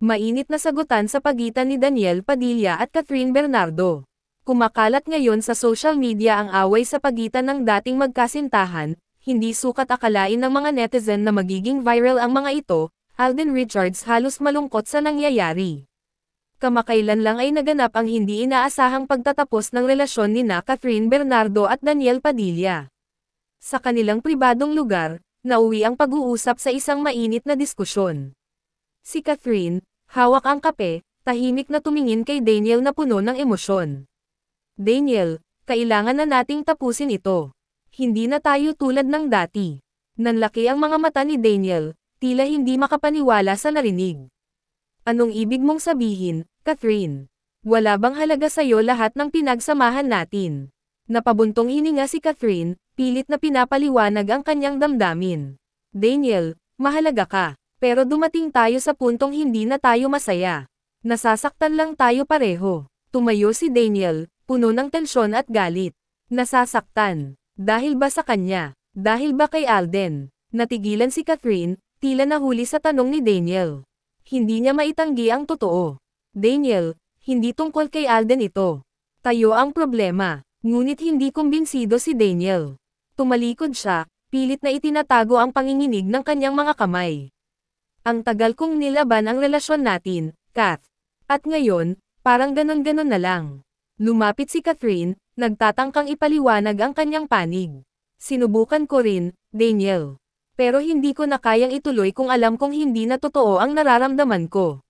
Mainit na sagutan sa pagitan ni Daniel Padilla at Catherine Bernardo. Kumakalat ngayon sa social media ang away sa pagitan ng dating magkasintahan, hindi sukat akalain ng mga netizen na magiging viral ang mga ito, Alden Richards halos malungkot sa nangyayari. Kamakailan lang ay naganap ang hindi inaasahang pagtatapos ng relasyon ni na Catherine Bernardo at Daniel Padilla. Sa kanilang pribadong lugar, nauwi ang pag-uusap sa isang mainit na diskusyon. Si Catherine, hawak ang kape, tahimik na tumingin kay Daniel na puno ng emosyon. Daniel, kailangan na nating tapusin ito. Hindi na tayo tulad ng dati. Nanlaki ang mga mata ni Daniel, tila hindi makapaniwala sa narinig. Anong ibig mong sabihin, Catherine? Wala bang halaga sa'yo lahat ng pinagsamahan natin? Napabuntong hininga si Catherine, pilit na pinapaliwanag ang kanyang damdamin. Daniel, mahalaga ka, pero dumating tayo sa puntong hindi na tayo masaya. Nasasaktan lang tayo pareho. Tumayo si Daniel, puno ng tensyon at galit. Nasasaktan. Dahil ba sa kanya? Dahil ba kay Alden? Natigilan si Catherine, tila nahuli sa tanong ni Daniel. Hindi niya maitanggi ang totoo. Daniel, hindi tungkol kay Alden ito. Tayo ang problema, ngunit hindi kumbinsido si Daniel. Tumalikod siya, pilit na itinatago ang panginginig ng kanyang mga kamay. Ang tagal kong nilaban ang relasyon natin, Kath. At ngayon, parang ganon-ganon na lang. Lumapit si Catherine, nagtatangkang ipaliwanag ang kanyang panig. Sinubukan ko rin, Daniel. Pero hindi ko na kayang ituloy kung alam kong hindi na totoo ang nararamdaman ko.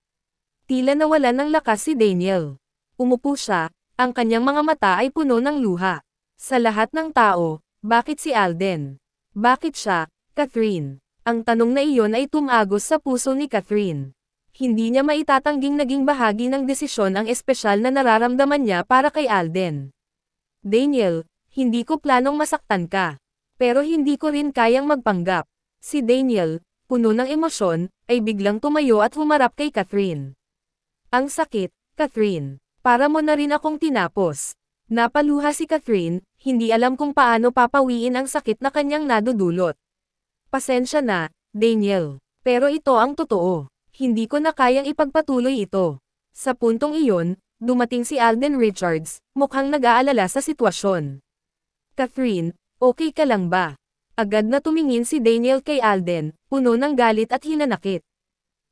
Tila nawalan ng lakas si Daniel. Umupo siya, ang kanyang mga mata ay puno ng luha. Sa lahat ng tao, bakit si Alden? Bakit siya, Catherine? Ang tanong na iyon ay tumagos sa puso ni Catherine. Hindi niya maitatangging naging bahagi ng desisyon ang espesyal na nararamdaman niya para kay Alden. Daniel, hindi ko planong masaktan ka. Pero hindi ko rin kayang magpanggap. Si Daniel, puno ng emosyon, ay biglang tumayo at humarap kay Catherine. Ang sakit, Catherine. Para mo na rin akong tinapos. Napaluha si Catherine, hindi alam kung paano papawiin ang sakit na kanyang nadudulot. Pasensya na, Daniel. Pero ito ang totoo. Hindi ko na kayang ipagpatuloy ito. Sa puntong iyon, dumating si Alden Richards, mukhang nag-aalala sa sitwasyon. Catherine, okay ka lang ba? Agad na tumingin si Daniel kay Alden, puno ng galit at hinanakit.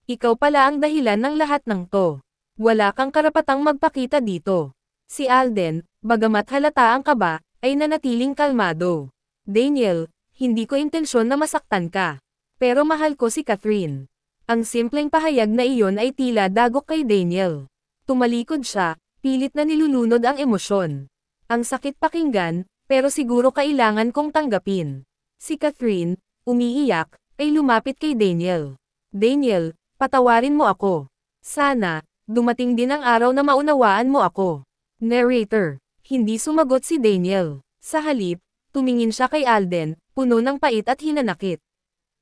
Ikaw pala ang dahilan ng lahat ng to. Wala kang karapatang magpakita dito. Si Alden, bagamat halata ang kaba, ay nanatiling kalmado. Daniel, hindi ko intensyon na masaktan ka. Pero mahal ko si Catherine. Ang simpleng pahayag na iyon ay tila dagok kay Daniel. Tumalikod siya, pilit na nilulunod ang emosyon. Ang sakit pakinggan, pero siguro kailangan kong tanggapin. Si Catherine, umiiyak, ay lumapit kay Daniel. Daniel, patawarin mo ako. Sana, dumating din ang araw na maunawaan mo ako. Narrator hindi sumagot si Daniel. Sa halip, tumingin siya kay Alden, puno ng pait at hinanakit.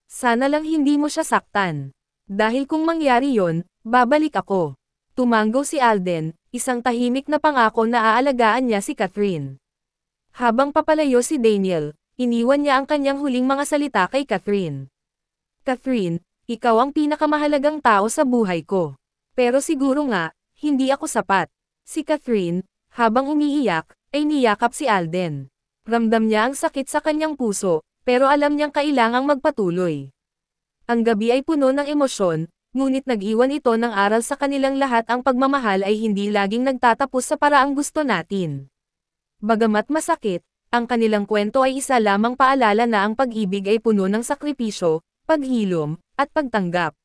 Sana lang hindi mo siya saktan. Dahil kung mangyari yon, babalik ako. Tumanggo si Alden, isang tahimik na pangako na aalagaan niya si Catherine. Habang papalayo si Daniel, iniwan niya ang kanyang huling mga salita kay Catherine. Catherine, ikaw ang pinakamahalagang tao sa buhay ko. Pero siguro nga, hindi ako sapat. Si Catherine, habang umiiyak, ay niyakap si Alden. Ramdam niya ang sakit sa kanyang puso, pero alam niyang kailangang magpatuloy. Ang gabi ay puno ng emosyon, ngunit nag-iwan ito ng aral sa kanilang lahat ang pagmamahal ay hindi laging nagtatapos sa paraang gusto natin. Bagamat masakit, ang kanilang kwento ay isa lamang paalala na ang pag-ibig ay puno ng sakripisyo, paghilom, at pagtanggap.